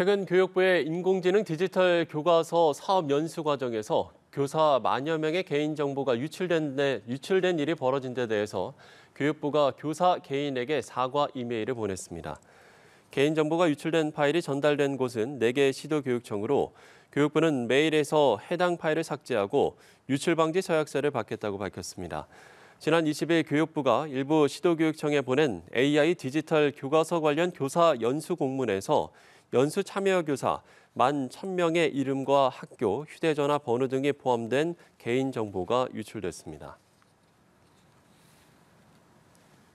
최근 교육부의 인공지능 디지털 교과서 사업 연수 과정에서 교사 만여 명의 개인정보가 유출된, 데, 유출된 일이 벌어진 데 대해서 교육부가 교사 개인에게 사과 이메일을 보냈습니다. 개인정보가 유출된 파일이 전달된 곳은 4개 시도교육청으로 교육부는 메일에서 해당 파일을 삭제하고 유출방지 서약서를 받겠다고 밝혔습니다. 지난 20일 교육부가 일부 시도교육청에 보낸 AI 디지털 교과서 관련 교사 연수 공문에서 연수 참여 교사 만 1000명의 이름과 학교, 휴대전화 번호 등이 포함된 개인정보가 유출됐습니다.